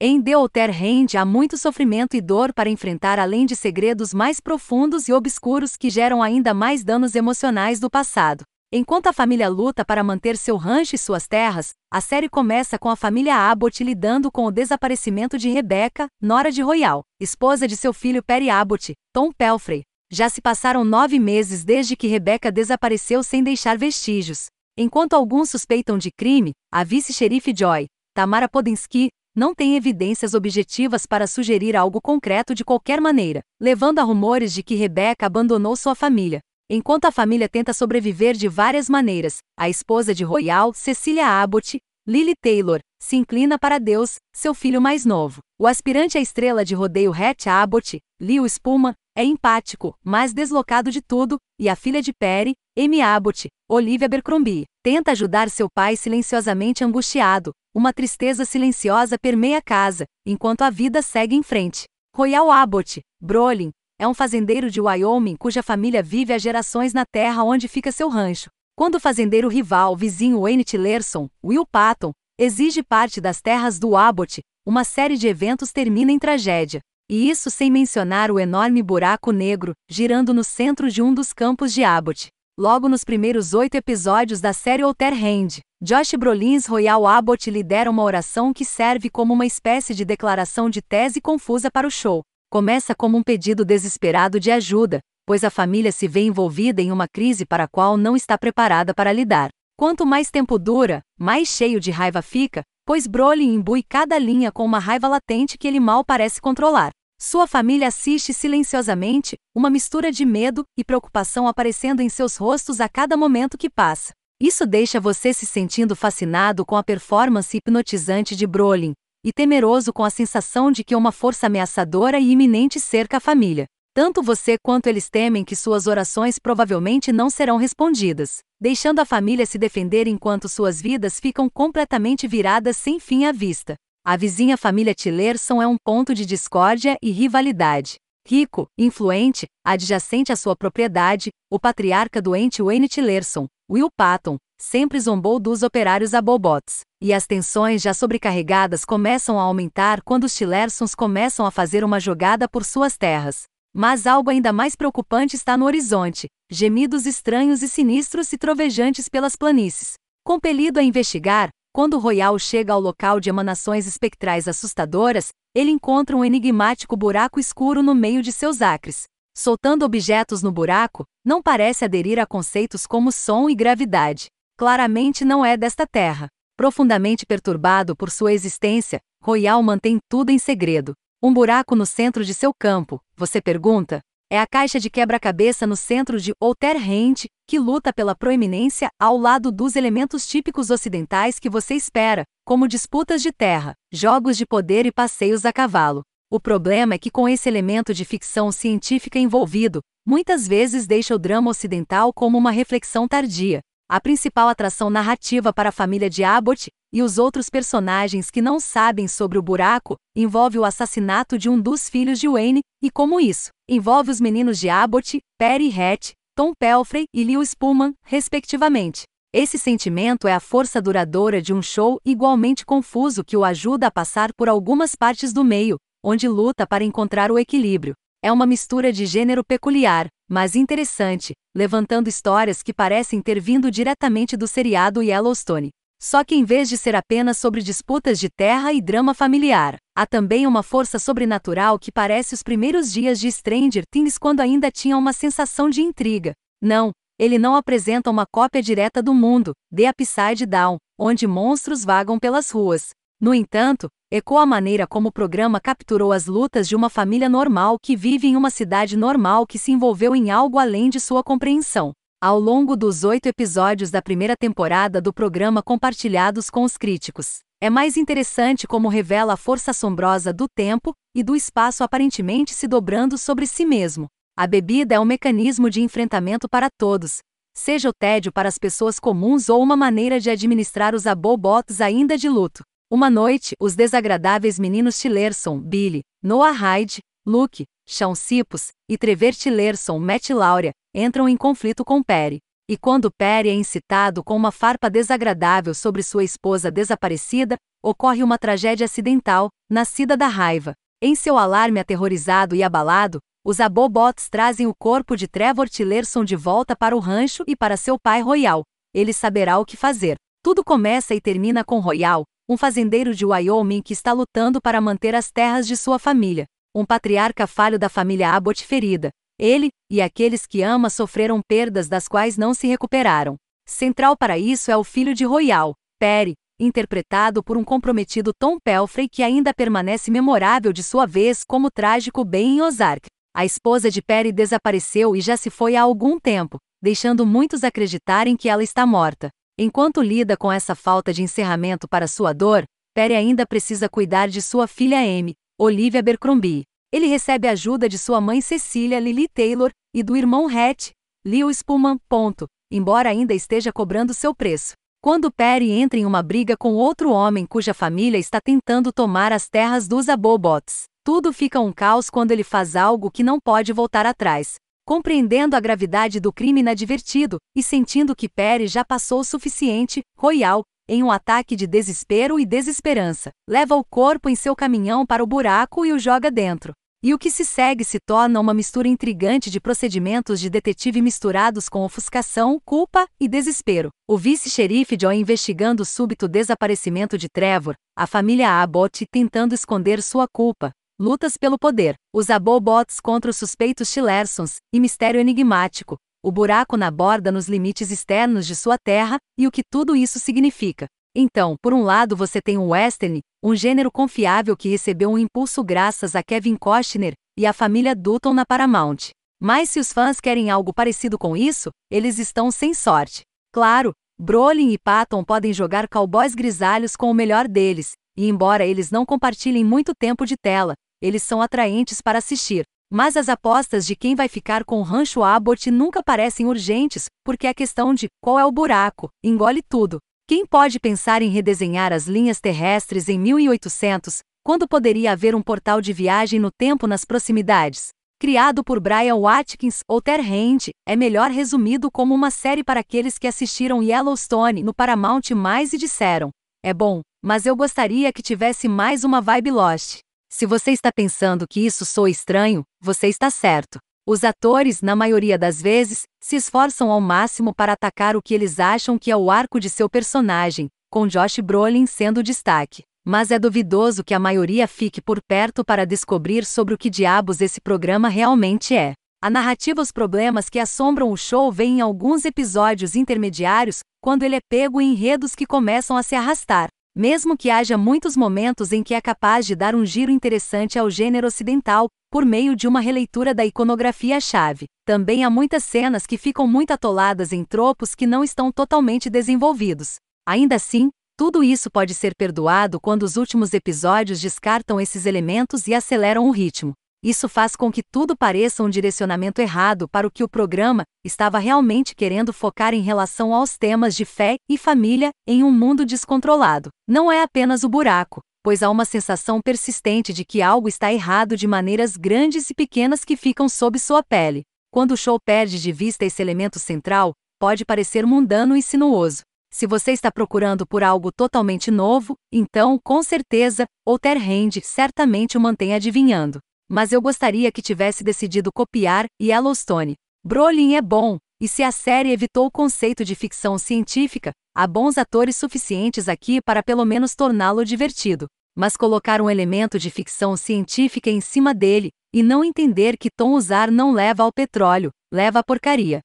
Em Deuter rende há muito sofrimento e dor para enfrentar além de segredos mais profundos e obscuros que geram ainda mais danos emocionais do passado. Enquanto a família luta para manter seu rancho e suas terras, a série começa com a família Abbott lidando com o desaparecimento de Rebecca, nora de Royal, esposa de seu filho Perry Abbott, Tom Pelfrey. Já se passaram nove meses desde que Rebecca desapareceu sem deixar vestígios. Enquanto alguns suspeitam de crime, a vice-xerife Joy, Tamara Podinski, não tem evidências objetivas para sugerir algo concreto de qualquer maneira, levando a rumores de que Rebecca abandonou sua família. Enquanto a família tenta sobreviver de várias maneiras, a esposa de Royal, Cecilia Abbott, Lily Taylor, se inclina para Deus, seu filho mais novo. O aspirante à estrela de rodeio Hatch Abbott, Leo Spuma é empático, mas deslocado de tudo, e a filha de Perry, Amy Abbott, Olivia Abercrombie, tenta ajudar seu pai silenciosamente angustiado. Uma tristeza silenciosa permeia a casa, enquanto a vida segue em frente. Royal Abbott, Brolin, é um fazendeiro de Wyoming cuja família vive há gerações na terra onde fica seu rancho. Quando o fazendeiro rival vizinho Wayne Tillerson, Will Patton, exige parte das terras do Abbott, uma série de eventos termina em tragédia. E isso sem mencionar o enorme buraco negro, girando no centro de um dos campos de Abbott. Logo nos primeiros oito episódios da série Outer Hand, Josh Brolin's Royal Abbott lidera uma oração que serve como uma espécie de declaração de tese confusa para o show. Começa como um pedido desesperado de ajuda, pois a família se vê envolvida em uma crise para a qual não está preparada para lidar. Quanto mais tempo dura, mais cheio de raiva fica, pois Brolin imbui cada linha com uma raiva latente que ele mal parece controlar. Sua família assiste silenciosamente, uma mistura de medo e preocupação aparecendo em seus rostos a cada momento que passa. Isso deixa você se sentindo fascinado com a performance hipnotizante de Brolin e temeroso com a sensação de que uma força ameaçadora e iminente cerca a família. Tanto você quanto eles temem que suas orações provavelmente não serão respondidas, deixando a família se defender enquanto suas vidas ficam completamente viradas sem fim à vista. A vizinha família Tillerson é um ponto de discórdia e rivalidade. Rico, influente, adjacente à sua propriedade, o patriarca doente Wayne Tillerson, Will Patton, sempre zombou dos operários Bobots. E as tensões já sobrecarregadas começam a aumentar quando os Tillersons começam a fazer uma jogada por suas terras. Mas algo ainda mais preocupante está no horizonte: gemidos estranhos e sinistros e trovejantes pelas planícies. Compelido a investigar, quando Royal chega ao local de emanações espectrais assustadoras, ele encontra um enigmático buraco escuro no meio de seus acres. Soltando objetos no buraco, não parece aderir a conceitos como som e gravidade. Claramente não é desta terra. Profundamente perturbado por sua existência, Royal mantém tudo em segredo. Um buraco no centro de seu campo, você pergunta? É a caixa de quebra-cabeça no centro de Outerhand, que luta pela proeminência ao lado dos elementos típicos ocidentais que você espera, como disputas de terra, jogos de poder e passeios a cavalo. O problema é que, com esse elemento de ficção científica envolvido, muitas vezes deixa o drama ocidental como uma reflexão tardia, a principal atração narrativa para a família de Abbott e os outros personagens que não sabem sobre o buraco envolve o assassinato de um dos filhos de Wayne e como isso envolve os meninos de Abbott, Perry Hatch, Tom Pelfrey e Leo Spillman, respectivamente. Esse sentimento é a força duradoura de um show igualmente confuso que o ajuda a passar por algumas partes do meio, onde luta para encontrar o equilíbrio. É uma mistura de gênero peculiar, mas interessante, levantando histórias que parecem ter vindo diretamente do seriado Yellowstone. Só que em vez de ser apenas sobre disputas de terra e drama familiar, há também uma força sobrenatural que parece os primeiros dias de Stranger Things quando ainda tinha uma sensação de intriga. Não, ele não apresenta uma cópia direta do mundo, The Upside Down, onde monstros vagam pelas ruas. No entanto, ecoa a maneira como o programa capturou as lutas de uma família normal que vive em uma cidade normal que se envolveu em algo além de sua compreensão. Ao longo dos oito episódios da primeira temporada do programa compartilhados com os críticos, é mais interessante como revela a força assombrosa do tempo e do espaço aparentemente se dobrando sobre si mesmo. A bebida é um mecanismo de enfrentamento para todos, seja o tédio para as pessoas comuns ou uma maneira de administrar os abobotos ainda de luto. Uma noite, os desagradáveis meninos Tillerson, Billy, Noah Hyde, Luke, Sean Sipos e Trevor Tillerson, Matt Laura, entram em conflito com Perry. E quando Perry é incitado com uma farpa desagradável sobre sua esposa desaparecida, ocorre uma tragédia acidental, nascida da raiva. Em seu alarme aterrorizado e abalado, os Abobots trazem o corpo de Trevor Tillerson de volta para o rancho e para seu pai Royal. Ele saberá o que fazer. Tudo começa e termina com Royal, um fazendeiro de Wyoming que está lutando para manter as terras de sua família, um patriarca falho da família Abbott ferida. Ele e aqueles que ama sofreram perdas das quais não se recuperaram. Central para isso é o filho de Royal, Perry, interpretado por um comprometido Tom Pelfrey que ainda permanece memorável de sua vez como trágico Ben em Ozark. A esposa de Perry desapareceu e já se foi há algum tempo, deixando muitos acreditarem que ela está morta. Enquanto lida com essa falta de encerramento para sua dor, Perry ainda precisa cuidar de sua filha M, Olivia Abercrombie. Ele recebe ajuda de sua mãe Cecília Lily Taylor e do irmão Hatch, Leo Spuman. ponto, embora ainda esteja cobrando seu preço. Quando Perry entra em uma briga com outro homem cuja família está tentando tomar as terras dos Abobots, tudo fica um caos quando ele faz algo que não pode voltar atrás. Compreendendo a gravidade do crime inadvertido e sentindo que Perry já passou o suficiente, Royal, em um ataque de desespero e desesperança, leva o corpo em seu caminhão para o buraco e o joga dentro. E o que se segue se torna uma mistura intrigante de procedimentos de detetive misturados com ofuscação, culpa e desespero. O vice-xerife Joe investigando o súbito desaparecimento de Trevor, a família Abbott tentando esconder sua culpa, Lutas pelo poder, os Abobots contra os suspeitos Chilersons, e mistério enigmático, o buraco na borda nos limites externos de sua terra, e o que tudo isso significa. Então, por um lado você tem o western, um gênero confiável que recebeu um impulso graças a Kevin Costner e a família Dutton na Paramount. Mas se os fãs querem algo parecido com isso, eles estão sem sorte. Claro, Brolin e Patton podem jogar cowboys grisalhos com o melhor deles, e embora eles não compartilhem muito tempo de tela, eles são atraentes para assistir. Mas as apostas de quem vai ficar com o Rancho Abbott nunca parecem urgentes, porque a é questão de qual é o buraco engole tudo. Quem pode pensar em redesenhar as linhas terrestres em 1800, quando poderia haver um portal de viagem no tempo nas proximidades? Criado por Brian Watkins ou Terrent, é melhor resumido como uma série para aqueles que assistiram Yellowstone no Paramount mais e disseram: "É bom, mas eu gostaria que tivesse mais uma vibe Lost". Se você está pensando que isso soa estranho, você está certo. Os atores, na maioria das vezes, se esforçam ao máximo para atacar o que eles acham que é o arco de seu personagem, com Josh Brolin sendo o destaque. Mas é duvidoso que a maioria fique por perto para descobrir sobre o que diabos esse programa realmente é. A narrativa Os problemas que assombram o show vem em alguns episódios intermediários, quando ele é pego em enredos que começam a se arrastar. Mesmo que haja muitos momentos em que é capaz de dar um giro interessante ao gênero ocidental, por meio de uma releitura da iconografia-chave, também há muitas cenas que ficam muito atoladas em tropos que não estão totalmente desenvolvidos. Ainda assim, tudo isso pode ser perdoado quando os últimos episódios descartam esses elementos e aceleram o ritmo. Isso faz com que tudo pareça um direcionamento errado para o que o programa estava realmente querendo focar em relação aos temas de fé e família em um mundo descontrolado. Não é apenas o buraco, pois há uma sensação persistente de que algo está errado de maneiras grandes e pequenas que ficam sob sua pele. Quando o show perde de vista esse elemento central, pode parecer mundano e sinuoso. Se você está procurando por algo totalmente novo, então, com certeza, Outer Hand certamente o mantém adivinhando. Mas eu gostaria que tivesse decidido copiar Yellowstone. Brolin é bom, e se a série evitou o conceito de ficção científica, há bons atores suficientes aqui para pelo menos torná-lo divertido. Mas colocar um elemento de ficção científica em cima dele, e não entender que tom usar não leva ao petróleo, leva à porcaria.